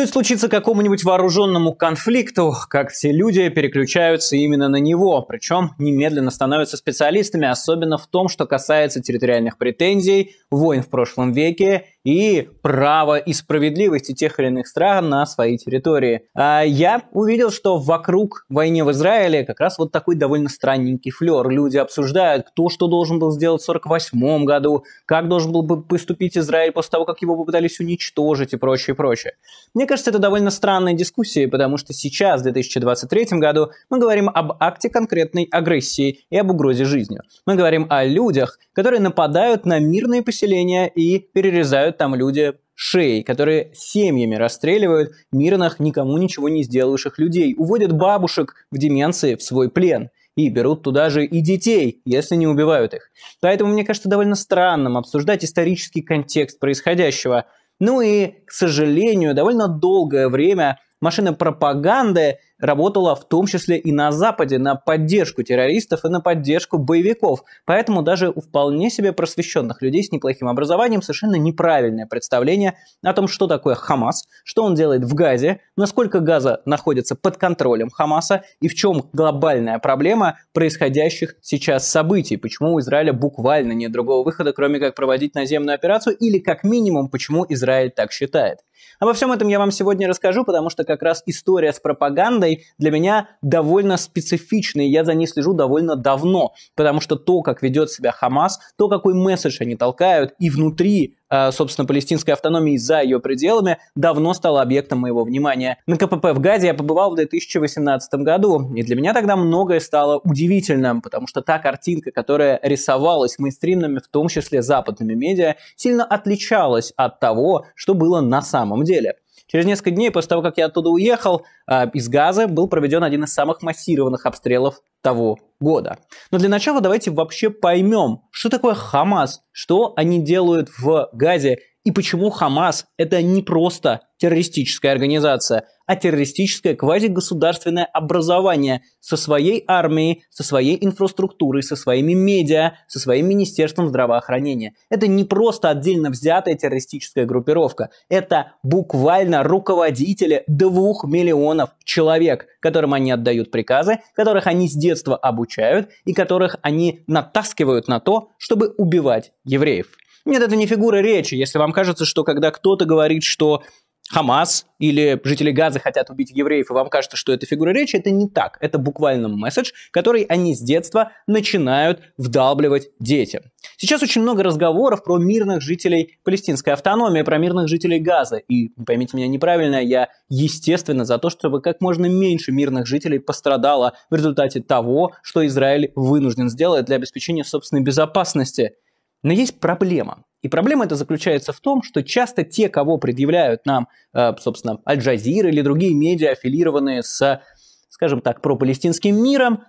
Стоит случиться какому-нибудь вооруженному конфликту, как все люди переключаются именно на него, причем немедленно становятся специалистами, особенно в том, что касается территориальных претензий, войн в прошлом веке и право и справедливости тех или иных стран на своей территории. А я увидел, что вокруг войны в Израиле как раз вот такой довольно странненький флер. Люди обсуждают, кто что должен был сделать в 1948 году, как должен был бы поступить Израиль после того, как его попытались уничтожить и прочее, прочее. Мне кажется, это довольно странная дискуссия, потому что сейчас, в 2023 году, мы говорим об акте конкретной агрессии и об угрозе жизни. Мы говорим о людях, которые нападают на мирные поселения и перерезают ломают там люди шеи, которые семьями расстреливают мирных, никому ничего не сделавших людей, уводят бабушек в деменции в свой плен и берут туда же и детей, если не убивают их. Поэтому мне кажется довольно странным обсуждать исторический контекст происходящего. Ну и, к сожалению, довольно долгое время машина пропаганды работала в том числе и на Западе, на поддержку террористов и на поддержку боевиков. Поэтому даже у вполне себе просвещенных людей с неплохим образованием совершенно неправильное представление о том, что такое Хамас, что он делает в Газе, насколько Газа находится под контролем Хамаса и в чем глобальная проблема происходящих сейчас событий, почему у Израиля буквально нет другого выхода, кроме как проводить наземную операцию, или как минимум, почему Израиль так считает. Обо всем этом я вам сегодня расскажу, потому что как раз история с пропагандой информацией для меня довольно специфичной, я за ней слежу довольно давно, потому что то, как ведет себя Хамас, то, какой месседж они толкают, и внутри э, собственно, палестинской автономии за ее пределами, давно стала объектом моего внимания. На КПП в Газе я побывал в 2018 году, и для меня тогда многое стало удивительным, потому что та картинка, которая рисовалась мейнстримными, в том числе западными медиа, сильно отличалась от того, что было на самом деле. Через несколько дней после того, как я оттуда уехал, а, из Газа был проведен один из самых массированных обстрелов того года. Но для начала давайте вообще поймем, что такое Хамас, что они делают в Газе и почему Хамас – это не просто террористическая организация, а террористическое квазигосударственное образование со своей армией, со своей инфраструктурой, со своими медиа, со своим министерством здравоохранения. Это не просто отдельно взятая террористическая группировка, это буквально руководители двух миллионов человек, которым они отдают приказы, которых они с детства обучают и которых они натаскивают на то, чтобы убивать евреев. Нет, это не фигура речи. Если вам кажется, что когда кто-то говорит, что Хамас или жители Газа хотят убить евреев, и вам кажется, что это фигура речи, это не так. Это буквально месседж, который они с детства начинают вдалбливать детям. Сейчас очень много разговоров про мирных жителей палестинской автономии, про мирных жителей Газа. И, поймите меня неправильно, я, естественно, за то, чтобы как можно меньше мирных жителей пострадало в результате того, что Израиль вынужден сделать для обеспечения собственной безопасности – но есть проблема. И проблема это заключается в том, что часто те, кого предъявляют нам, э, собственно, Аль-Джазир или другие медиа, аффилированные с, скажем так, пропалестинским миром,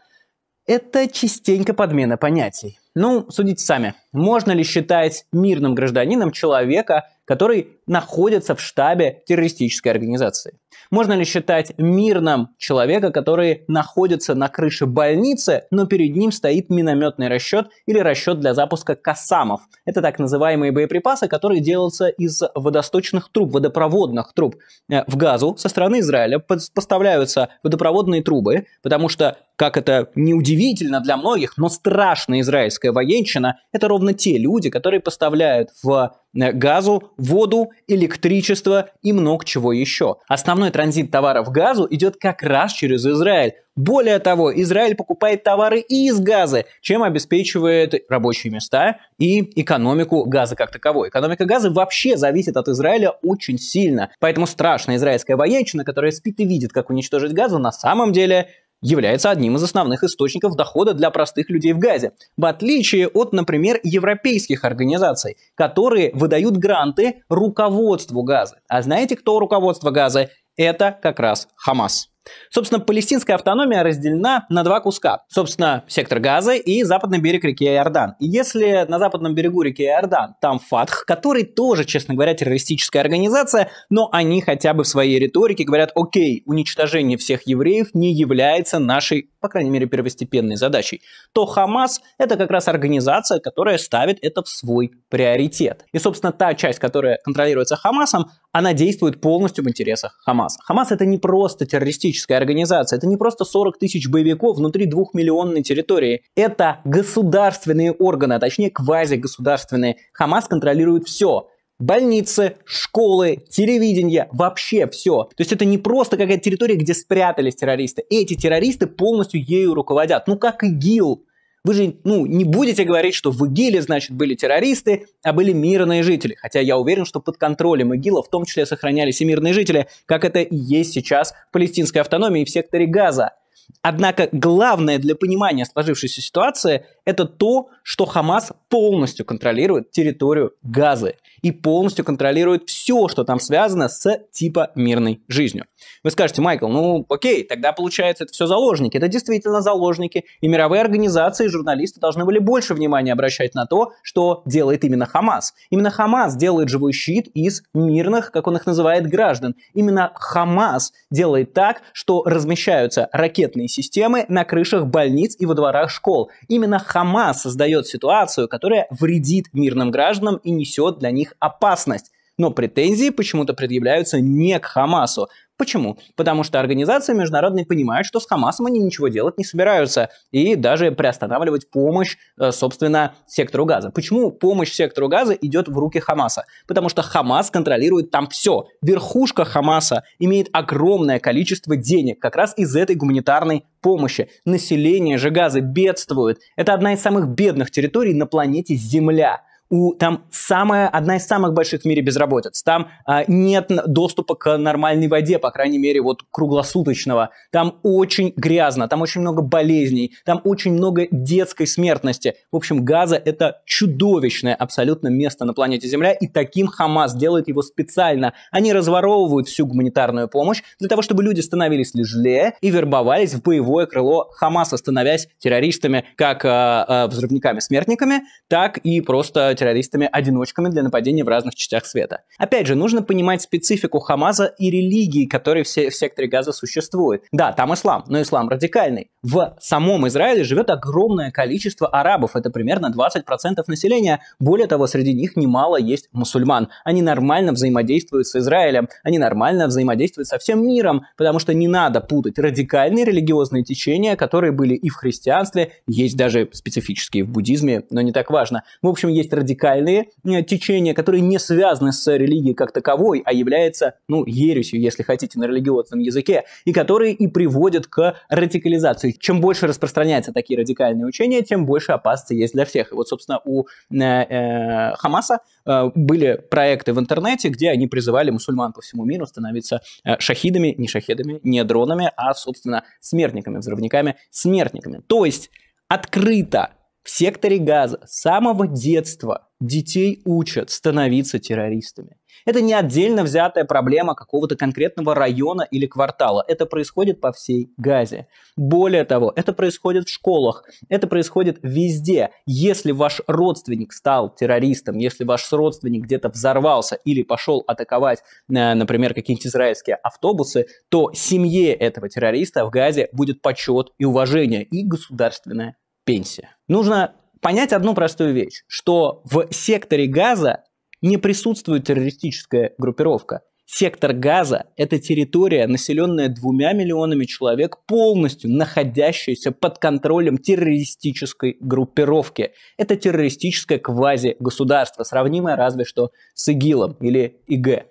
это частенько подмена понятий. Ну, судите сами. Можно ли считать мирным гражданином человека, который находится в штабе террористической организации? Можно ли считать мирным человека, который находится на крыше больницы, но перед ним стоит минометный расчет или расчет для запуска «Касамов»? Это так называемые боеприпасы, которые делаются из водосточных труб, водопроводных труб. Э, в Газу со стороны Израиля поставляются водопроводные трубы, потому что, как это неудивительно для многих, но страшная израильская военщина – это ровно ровно те люди, которые поставляют в э, газу, воду, электричество и много чего еще. Основной транзит товаров газу идет как раз через Израиль. Более того, Израиль покупает товары и из газа, чем обеспечивает рабочие места и экономику газа как таковой. Экономика газа вообще зависит от Израиля очень сильно. Поэтому страшная израильская военщина, которая спит и видит, как уничтожить газу, на самом деле является одним из основных источников дохода для простых людей в Газе, в отличие от, например, европейских организаций, которые выдают гранты руководству Газы. А знаете, кто руководство Газы? Это как раз Хамас. Собственно, палестинская автономия разделена на два куска. Собственно, сектор Газа и западный берег реки Иордан. И если на западном берегу реки Иордан там Фатх, который тоже, честно говоря, террористическая организация, но они хотя бы в своей риторике говорят, окей, уничтожение всех евреев не является нашей, по крайней мере, первостепенной задачей, то Хамас – это как раз организация, которая ставит это в свой приоритет. И, собственно, та часть, которая контролируется Хамасом, она действует полностью в интересах Хамаса. Хамас – это не просто террористическая террористическая организация. Это не просто 40 тысяч боевиков внутри двухмиллионной территории. Это государственные органы, а точнее квази-государственные. Хамас контролирует все больницы, школы, телевидение, вообще все. То есть это не просто какая-то территория, где спрятались террористы. Эти террористы полностью ею руководят. Ну как ИГИЛ, вы же ну, не будете говорить, что в ИГИЛе, значит, были террористы, а были мирные жители. Хотя я уверен, что под контролем ИГИЛа в том числе сохранялись и мирные жители, как это и есть сейчас в палестинской автономии и в секторе Газа. Однако главное для понимания сложившейся ситуации – это то, что Хамас полностью контролирует территорию Газы и полностью контролирует все, что там связано с типа мирной жизнью. Вы скажете, Майкл, ну окей, тогда получается это все заложники. Это действительно заложники. И мировые организации, и журналисты должны были больше внимания обращать на то, что делает именно Хамас. Именно Хамас делает живой щит из мирных, как он их называет, граждан. Именно Хамас делает так, что размещаются ракетные системы на крышах больниц и во дворах школ. Именно Хамас создает ситуацию, которая вредит мирным гражданам и несет для них опасность. Но претензии почему-то предъявляются не к Хамасу. Почему? Потому что организации международные понимают, что с Хамасом они ничего делать не собираются и даже приостанавливать помощь, э, собственно, сектору газа. Почему помощь сектору газа идет в руки Хамаса? Потому что Хамас контролирует там все. Верхушка Хамаса имеет огромное количество денег как раз из этой гуманитарной помощи. Население же газа бедствует. Это одна из самых бедных территорий на планете Земля у, там самая, одна из самых больших в мире безработиц. Там а, нет доступа к нормальной воде, по крайней мере, вот круглосуточного. Там очень грязно, там очень много болезней, там очень много детской смертности. В общем, Газа – это чудовищное абсолютно место на планете Земля, и таким Хамас делает его специально. Они разворовывают всю гуманитарную помощь для того, чтобы люди становились тяжелее и вербовались в боевое крыло Хамаса, становясь террористами, как а, а, взрывниками-смертниками, так и просто террористами-одиночками для нападения в разных частях света. Опять же, нужно понимать специфику Хамаза и религии, которые все в секторе Газа существуют. Да, там ислам, но ислам радикальный. В самом Израиле живет огромное количество арабов, это примерно 20% населения. Более того, среди них немало есть мусульман. Они нормально взаимодействуют с Израилем, они нормально взаимодействуют со всем миром, потому что не надо путать радикальные религиозные течения, которые были и в христианстве, есть даже специфические в буддизме, но не так важно. В общем, есть радикальные радикальные э, течения, которые не связаны с э, религией как таковой, а являются, ну, ересью, если хотите, на религиозном языке, и которые и приводят к радикализации. Чем больше распространяются такие радикальные учения, тем больше опасности есть для всех. И вот, собственно, у э, э, Хамаса э, были проекты в интернете, где они призывали мусульман по всему миру становиться э, шахидами, не шахедами, не дронами, а, собственно, смертниками, взрывниками, смертниками. То есть открыто в секторе газа с самого детства детей учат становиться террористами. Это не отдельно взятая проблема какого-то конкретного района или квартала. Это происходит по всей Газе. Более того, это происходит в школах, это происходит везде. Если ваш родственник стал террористом, если ваш родственник где-то взорвался или пошел атаковать, э, например, какие-нибудь израильские автобусы, то семье этого террориста в Газе будет почет и уважение и государственная пенсия. Нужно понять одну простую вещь, что в секторе газа не присутствует террористическая группировка. Сектор газа – это территория, населенная двумя миллионами человек, полностью находящаяся под контролем террористической группировки. Это террористическое квази-государство, сравнимое разве что с ИГИЛом или ИГ.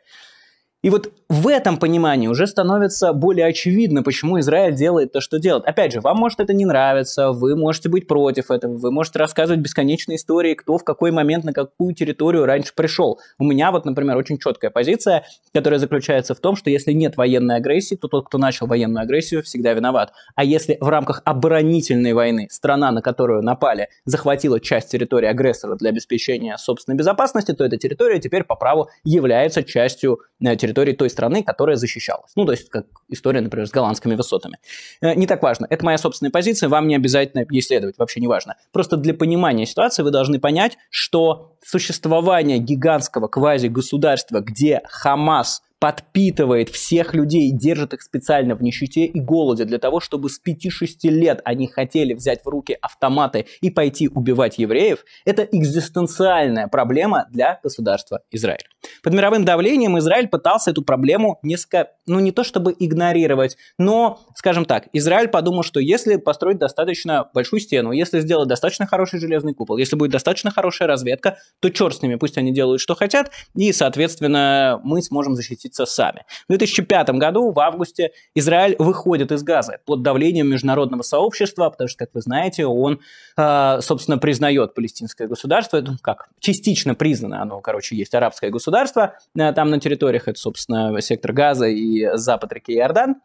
И вот в этом понимании уже становится более очевидно, почему Израиль делает то, что делает. Опять же, вам может это не нравиться, вы можете быть против этого, вы можете рассказывать бесконечные истории, кто в какой момент на какую территорию раньше пришел. У меня вот, например, очень четкая позиция, которая заключается в том, что если нет военной агрессии, то тот, кто начал военную агрессию, всегда виноват. А если в рамках оборонительной войны страна, на которую напали, захватила часть территории агрессора для обеспечения собственной безопасности, то эта территория теперь по праву является частью э, территории территории той страны, которая защищалась. Ну, то есть, как история, например, с голландскими высотами. Э, не так важно. Это моя собственная позиция, вам не обязательно ей следовать, вообще не важно. Просто для понимания ситуации вы должны понять, что существование гигантского квази-государства, где Хамас – подпитывает всех людей, держит их специально в нищете и голоде для того, чтобы с 5-6 лет они хотели взять в руки автоматы и пойти убивать евреев, это экзистенциальная проблема для государства Израиль. Под мировым давлением Израиль пытался эту проблему несколько, ну не то чтобы игнорировать, но, скажем так, Израиль подумал, что если построить достаточно большую стену, если сделать достаточно хороший железный купол, если будет достаточно хорошая разведка, то черт с ними, пусть они делают, что хотят, и, соответственно, мы сможем защитить запуститься сами. В 2005 году, в августе, Израиль выходит из Газа под давлением международного сообщества, потому что, как вы знаете, он, а, собственно, признает палестинское государство, это как частично признано, оно, короче, есть арабское государство а, там на территориях, это, собственно, сектор Газа и запад реки Иордан.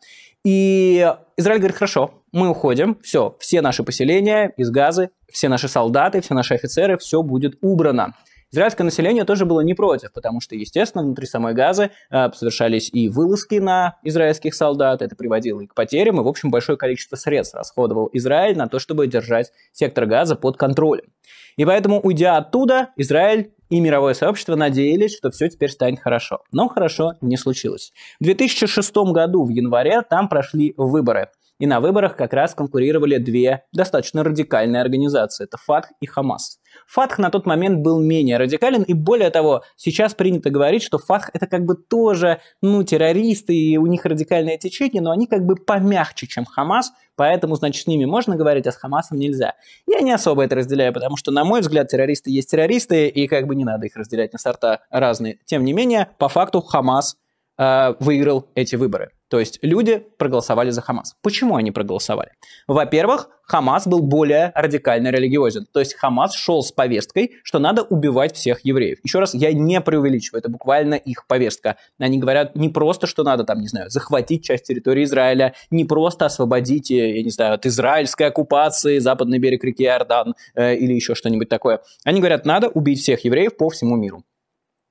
И Израиль говорит, хорошо, мы уходим, все, все наши поселения из Газы, все наши солдаты, все наши офицеры, все будет убрано. Израильское население тоже было не против, потому что, естественно, внутри самой Газы э, совершались и вылазки на израильских солдат, это приводило и к потерям, и, в общем, большое количество средств расходовал Израиль на то, чтобы держать сектор Газа под контролем. И поэтому, уйдя оттуда, Израиль и мировое сообщество надеялись, что все теперь станет хорошо. Но хорошо не случилось. В 2006 году, в январе, там прошли выборы – и на выборах как раз конкурировали две достаточно радикальные организации. Это ФАТХ и Хамас. ФАТХ на тот момент был менее радикален, и более того, сейчас принято говорить, что ФАТХ это как бы тоже, ну, террористы, и у них радикальное течение, но они как бы помягче, чем Хамас, поэтому, значит, с ними можно говорить, а с Хамасом нельзя. Я не особо это разделяю, потому что, на мой взгляд, террористы есть террористы, и как бы не надо их разделять на сорта разные. Тем не менее, по факту Хамас э, выиграл эти выборы. То есть люди проголосовали за Хамас. Почему они проголосовали? Во-первых, Хамас был более радикально религиозен. То есть Хамас шел с повесткой, что надо убивать всех евреев. Еще раз, я не преувеличиваю, это буквально их повестка. Они говорят не просто, что надо там, не знаю, захватить часть территории Израиля, не просто освободить, э, я не знаю, от израильской оккупации, западный берег реки Иордан э, или еще что-нибудь такое. Они говорят, надо убить всех евреев по всему миру.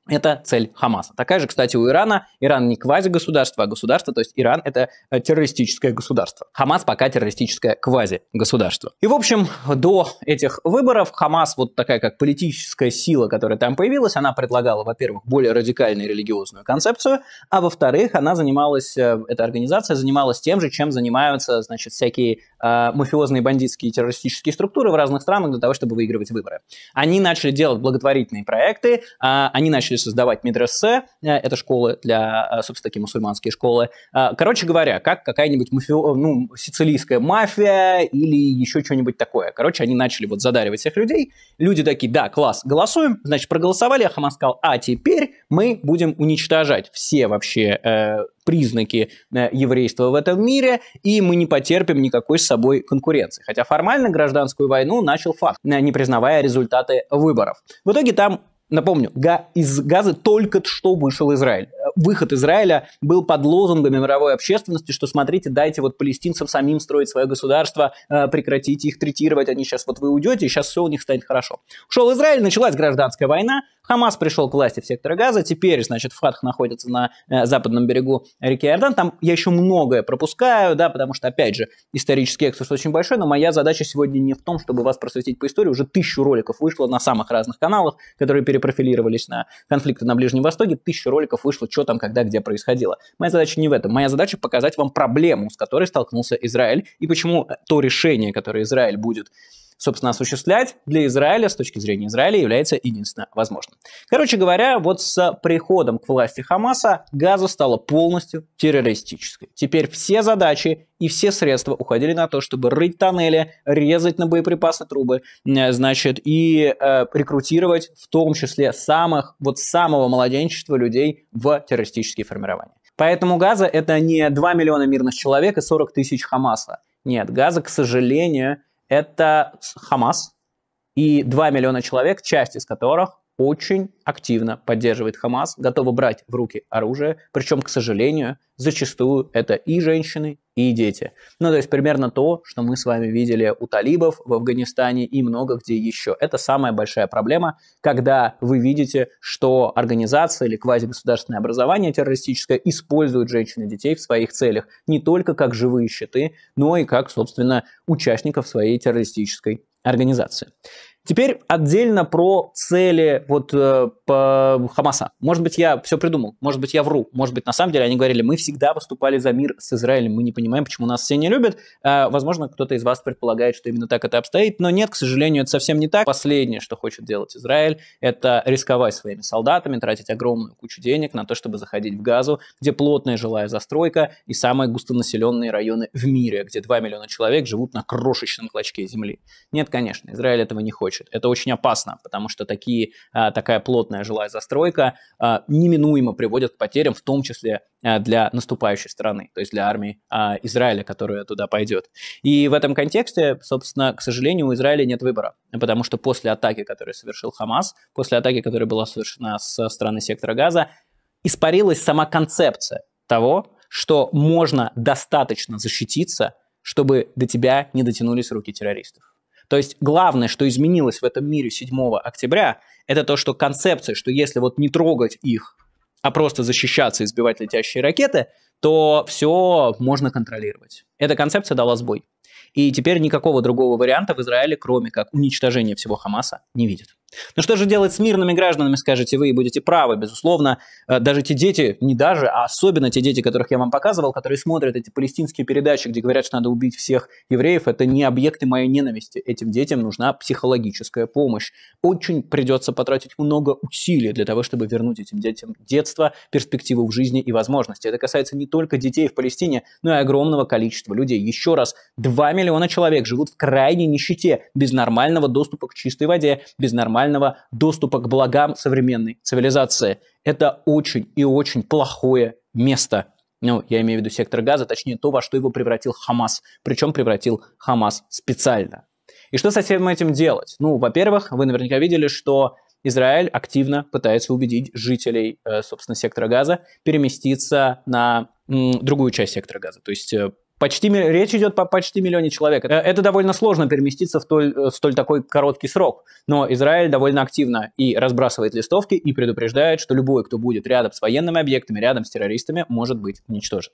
Это цель Хамаса. Такая же, кстати, у Ирана. Иран не квази-государство, а государство, то есть Иран – это э, террористическое государство. Хамас пока террористическое квази-государство. И, в общем, до этих выборов Хамас, вот такая как политическая сила, которая там появилась, она предлагала, во-первых, более радикальную религиозную концепцию, а во-вторых, она занималась, э, эта организация занималась тем же, чем занимаются, значит, всякие э, мафиозные, бандитские, террористические структуры в разных странах для того, чтобы выигрывать выборы. Они начали делать благотворительные проекты, э, они начали начали создавать медресе, э, это школы для, э, собственно, такие мусульманские школы. Э, короче говоря, как какая-нибудь мафио, ну, сицилийская мафия или еще что-нибудь такое. Короче, они начали вот задаривать всех людей. Люди такие, да, класс, голосуем. Значит, проголосовали, а Хамас сказал, а теперь мы будем уничтожать все вообще признаки еврейства в этом мире, и мы не потерпим никакой с собой конкуренции. Хотя формально гражданскую войну начал факт, не признавая результаты выборов. В итоге там Напомню, га- из Газы только что вышел Израиль выход Израиля был под лозунгами мировой общественности, что смотрите, дайте вот палестинцам самим строить свое государство, э, прекратите их третировать, они сейчас вот вы уйдете, сейчас все у них станет хорошо. Ушел Израиль, началась гражданская война, Хамас пришел к власти в секторе Газа, теперь, значит, Фатх находится на э, западном берегу реки Иордан, там я еще многое пропускаю, да, потому что, опять же, исторический экскурс очень большой, но моя задача сегодня не в том, чтобы вас просветить по истории, уже тысячу роликов вышло на самых разных каналах, которые перепрофилировались на конфликты на Ближнем Востоке, тысячу роликов вышло что там, когда, где происходило. Моя задача не в этом. Моя задача показать вам проблему, с которой столкнулся Израиль, и почему э, то решение, которое Израиль будет собственно, осуществлять для Израиля, с точки зрения Израиля, является единственно возможным. Короче говоря, вот с приходом к власти Хамаса Газа стала полностью террористической. Теперь все задачи и все средства уходили на то, чтобы рыть тоннели, резать на боеприпасы трубы, э, значит, и э, рекрутировать в том числе самых, вот самого младенчества людей в террористические формирования. Поэтому Газа это не 2 миллиона мирных человек и 40 тысяч Хамаса. Нет, Газа, к сожалению, это Хамас и 2 миллиона человек, часть из которых очень активно поддерживает Хамас, готовы брать в руки оружие, причем, к сожалению, зачастую это и женщины, и дети. Ну, то есть примерно то, что мы с вами видели у талибов в Афганистане и много где еще. Это самая большая проблема, когда вы видите, что организация или квазигосударственное образование террористическое использует женщин и детей в своих целях не только как живые щиты, но и как, собственно, участников своей террористической организации. Теперь отдельно про цели вот э, по Хамаса. Может быть, я все придумал, может быть, я вру, может быть, на самом деле они говорили, мы всегда выступали за мир с Израилем, мы не понимаем, почему нас все не любят. Э, возможно, кто-то из вас предполагает, что именно так это обстоит, но нет, к сожалению, это совсем не так. Последнее, что хочет делать Израиль, это рисковать своими солдатами, тратить огромную кучу денег на то, чтобы заходить в Газу, где плотная жилая застройка и самые густонаселенные районы в мире, где 2 миллиона человек живут на крошечном клочке земли. Нет, конечно, Израиль этого не хочет хочет. Это очень опасно, потому что такие, а, такая плотная жилая застройка а, неминуемо приводит к потерям, в том числе а, для наступающей страны, то есть для армии Израиля, которая туда пойдет. И в этом контексте, собственно, к сожалению, у Израиля нет выбора, потому что после атаки, которую совершил Хамас, после атаки, которая была совершена со стороны сектора Газа, испарилась сама концепция того, что можно достаточно защититься, чтобы до тебя не дотянулись руки террористов. То есть главное, что изменилось в этом мире 7 октября, это то, что концепция, что если вот не трогать их, а просто защищаться и сбивать летящие ракеты, то все можно контролировать. Эта концепция дала сбой. И теперь никакого другого варианта в Израиле, кроме как уничтожения всего Хамаса, не видит. Но ну что же делать с мирными гражданами, скажете вы, и будете правы, безусловно. Э, даже те дети, не даже, а особенно те дети, которых я вам показывал, которые смотрят эти палестинские передачи, где говорят, что надо убить всех евреев, это не объекты моей ненависти. Этим детям нужна психологическая помощь. Очень придется потратить много усилий для того, чтобы вернуть этим детям детство, перспективу в жизни и возможности. Это касается не только детей в Палестине, но и огромного количества людей. Еще раз, 2 миллиона человек живут в крайней нищете, без нормального доступа к чистой воде, без нормального нормального доступа к благам современной цивилизации. Это очень и очень плохое место. Ну, я имею в виду сектор газа, точнее то, во что его превратил Хамас. Причем превратил Хамас специально. И что со всем этим делать? Ну, во-первых, вы наверняка видели, что Израиль активно пытается убедить жителей, э, собственно, сектора газа переместиться на другую часть сектора газа, то есть э, Почти, речь идет по почти миллионе человек. Э, это довольно сложно переместиться в, столь, в э, столь такой короткий срок, но Израиль довольно активно и разбрасывает листовки, и предупреждает, что любой, кто будет рядом с военными объектами, рядом с террористами, может быть уничтожен.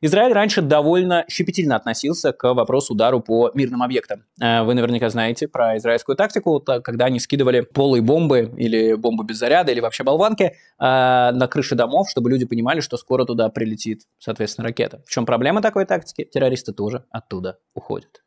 Израиль раньше довольно щепетильно относился к вопросу удару по мирным объектам. Э, вы наверняка знаете про израильскую тактику, когда они скидывали полые бомбы или бомбы без заряда или вообще болванки э, на крыши домов, чтобы люди понимали, что скоро туда прилетит, соответственно, ракета. В чем проблема такой тактики? Террористы тоже оттуда уходят.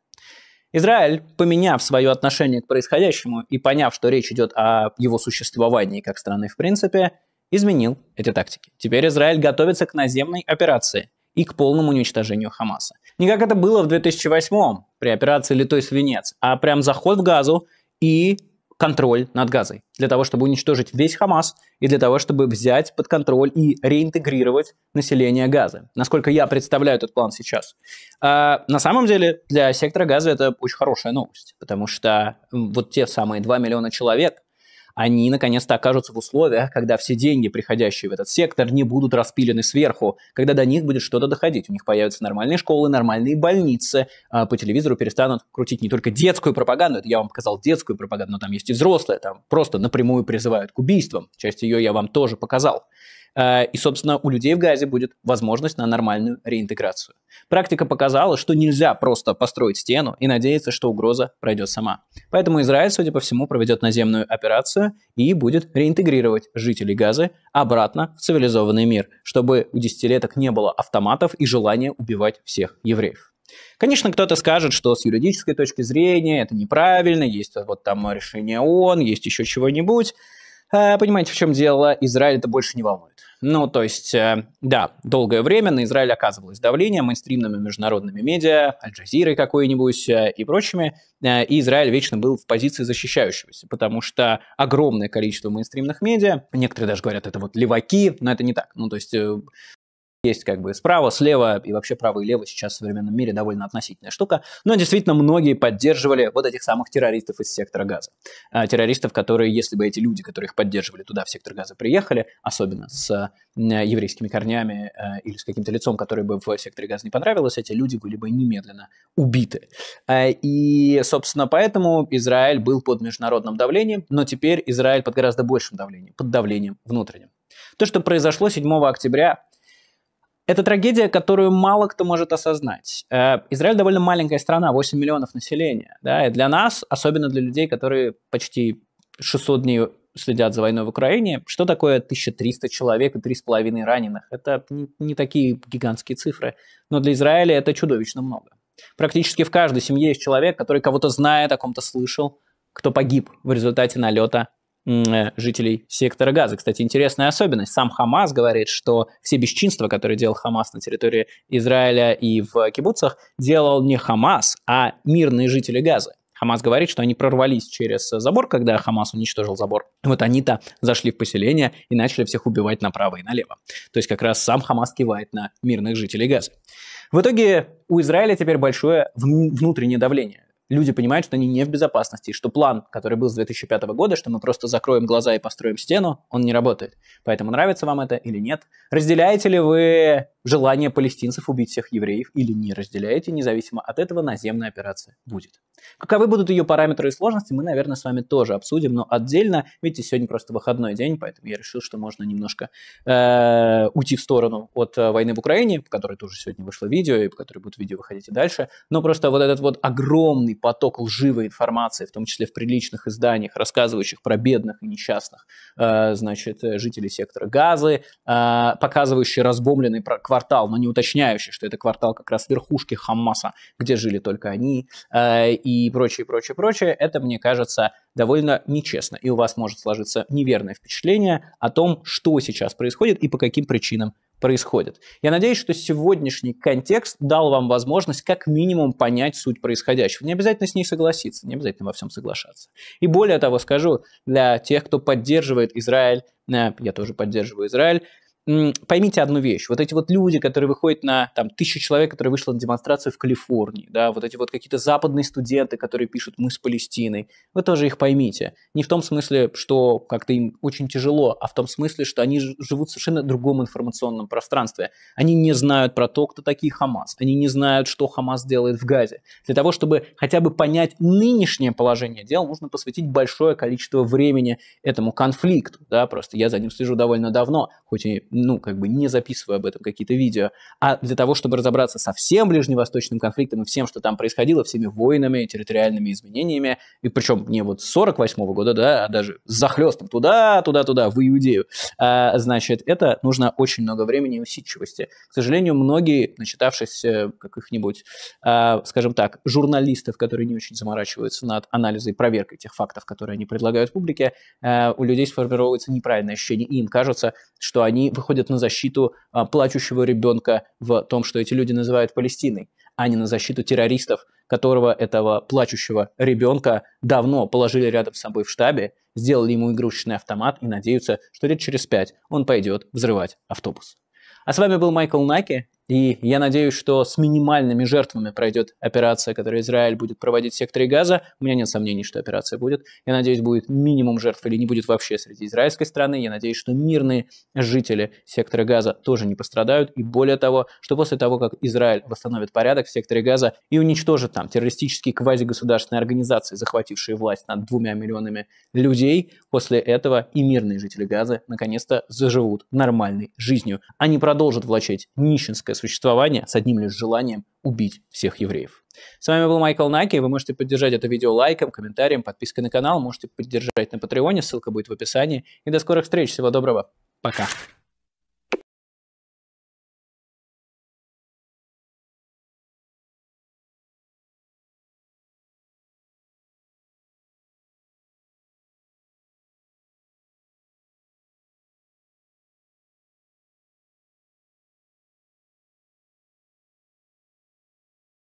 Израиль, поменяв свое отношение к происходящему и поняв, что речь идет о его существовании как страны в принципе, изменил эти тактики. Теперь Израиль готовится к наземной операции – и к полному уничтожению Хамаса. Не как это было в 2008 при операции «Литой свинец», а прям заход в газу и контроль над газой. Для того, чтобы уничтожить весь Хамас и для того, чтобы взять под контроль и реинтегрировать население газа. Насколько я представляю этот план сейчас. А, на самом деле для сектора газа это очень хорошая новость, потому что вот те самые 2 миллиона человек, они наконец-то окажутся в условиях, когда все деньги, приходящие в этот сектор, не будут распилены сверху, когда до них будет что-то доходить. У них появятся нормальные школы, нормальные больницы, а, по телевизору перестанут крутить не только детскую пропаганду, это я вам показал детскую пропаганду, но там есть и взрослая, там просто напрямую призывают к убийствам, часть ее я вам тоже показал. Э, и, собственно, у людей в Газе будет возможность на нормальную реинтеграцию. Практика показала, что нельзя просто построить стену и надеяться, что угроза пройдет сама. Поэтому Израиль, судя по всему, проведет наземную операцию и будет реинтегрировать жителей Газы обратно в цивилизованный мир, чтобы у десятилеток не было автоматов и желания убивать всех евреев. Конечно, кто-то скажет, что с юридической точки зрения это неправильно, есть вот там решение ООН, есть еще чего-нибудь. Э, понимаете, в чем дело, Израиль это больше не волнует. Ну, то есть, э, да, долгое время на Израиль оказывалось давление мейнстримными международными медиа, Аль-Джазирой какой-нибудь э, и прочими, и Израиль вечно был в позиции защищающегося, потому что огромное количество мейнстримных медиа, некоторые даже говорят, это вот леваки, но это не так. Ну, то есть, есть как бы справа, слева и вообще право и лево сейчас в современном мире довольно относительная штука. Но действительно многие поддерживали вот этих самых террористов из сектора газа. А, террористов, которые, если бы эти люди, которые их поддерживали туда, в сектор газа приехали, особенно с э, еврейскими корнями э, или с каким-то лицом, которое бы в секторе газа не понравилось, эти люди были бы немедленно убиты. Э, и, собственно, поэтому Израиль был под международным давлением, но теперь Израиль под гораздо большим давлением, под давлением внутренним. То, что произошло 7 октября это трагедия, которую мало кто может осознать. Э, Израиль довольно маленькая страна, 8 миллионов населения. Да, и для нас, особенно для людей, которые почти 600 дней следят за войной в Украине, что такое 1300 человек и 3,5 раненых? Это не такие гигантские цифры, но для Израиля это чудовищно много. Практически в каждой семье есть человек, который кого-то знает, о ком-то слышал, кто погиб в результате налета Э, жителей сектора Газа. Кстати, интересная особенность. Сам Хамас говорит, что все бесчинства, которые делал Хамас на территории Израиля и в кибуцах, делал не Хамас, а мирные жители Газа. Хамас говорит, что они прорвались через забор, когда Хамас уничтожил забор. Вот они-то зашли в поселение и начали всех убивать направо и налево. То есть как раз сам Хамас кивает на мирных жителей Газа. В итоге у Израиля теперь большое внутреннее давление люди понимают, что они не в безопасности, и что план, который был с 2005 года, что мы просто закроем глаза и построим стену, он не работает. Поэтому нравится вам это или нет? Разделяете ли вы желание палестинцев убить всех евреев или не разделяете? Независимо от этого наземная операция будет. Каковы будут ее параметры и сложности, мы, наверное, с вами тоже обсудим, но отдельно. Видите, сегодня просто выходной день, поэтому я решил, что можно немножко э, уйти в сторону от э, войны в Украине, в которой тоже сегодня вышло видео, и в которой будет видео выходить и дальше. Но просто вот этот вот огромный поток лживой информации, в том числе в приличных изданиях, рассказывающих про бедных и несчастных, э, значит, э, жителей сектора газы, э, показывающий разбомбленный квартал, но не уточняющий, что это квартал как раз верхушки Хаммаса, где жили только они и прочее, прочее, прочее. Это, мне кажется, довольно нечестно, и у вас может сложиться неверное впечатление о том, что сейчас происходит и по каким причинам происходит. Я надеюсь, что сегодняшний контекст дал вам возможность как минимум понять суть происходящего. Не обязательно с ней согласиться, не обязательно во всем соглашаться. И более того, скажу для тех, кто поддерживает Израиль, э, я тоже поддерживаю Израиль, поймите одну вещь. Вот эти вот люди, которые выходят на, там, тысячу человек, которые вышли на демонстрацию в Калифорнии, да, вот эти вот какие-то западные студенты, которые пишут «мы с Палестиной», вы тоже их поймите. Не в том смысле, что как-то им очень тяжело, а в том смысле, что они живут в совершенно другом информационном пространстве. Они не знают про то, кто такие Хамас. Они не знают, что Хамас делает в Газе. Для того, чтобы хотя бы понять нынешнее положение дел, нужно посвятить большое количество времени этому конфликту, да, просто я за ним слежу довольно давно, хоть и ну, как бы не записываю об этом какие-то видео, а для того, чтобы разобраться со всем ближневосточным конфликтом и всем, что там происходило, всеми войнами, территориальными изменениями, и причем не вот 48 -го года, да, а даже с захлестом туда, туда, туда, в Иудею, а, значит, это нужно очень много времени и усидчивости. К сожалению, многие, начитавшись э, каких-нибудь, а, скажем так, журналистов, которые не очень заморачиваются над анализом и проверкой тех фактов, которые они предлагают публике, а, у людей сформировывается неправильное ощущение, и им кажется, что они выходят на защиту а, плачущего ребенка в том, что эти люди называют Палестиной, а не на защиту террористов, которого этого плачущего ребенка давно положили рядом с собой в штабе, сделали ему игрушечный автомат и надеются, что лет через пять он пойдет взрывать автобус. А с вами был Майкл Наки. И я надеюсь, что с минимальными жертвами пройдет операция, которую Израиль будет проводить в секторе Газа. У меня нет сомнений, что операция будет. Я надеюсь, будет минимум жертв или не будет вообще среди израильской страны. Я надеюсь, что мирные жители сектора Газа тоже не пострадают. И более того, что после того, как Израиль восстановит порядок в секторе Газа и уничтожит там террористические квазигосударственные организации, захватившие власть над двумя миллионами людей, после этого и мирные жители Газа наконец-то заживут нормальной жизнью. Они продолжат влачить нищенское существования с одним лишь желанием убить всех евреев. С вами был Майкл Наки. Вы можете поддержать это видео лайком, комментарием, подпиской на канал. Можете поддержать на Патреоне. Ссылка будет в описании. И до скорых встреч. Всего доброго. Пока.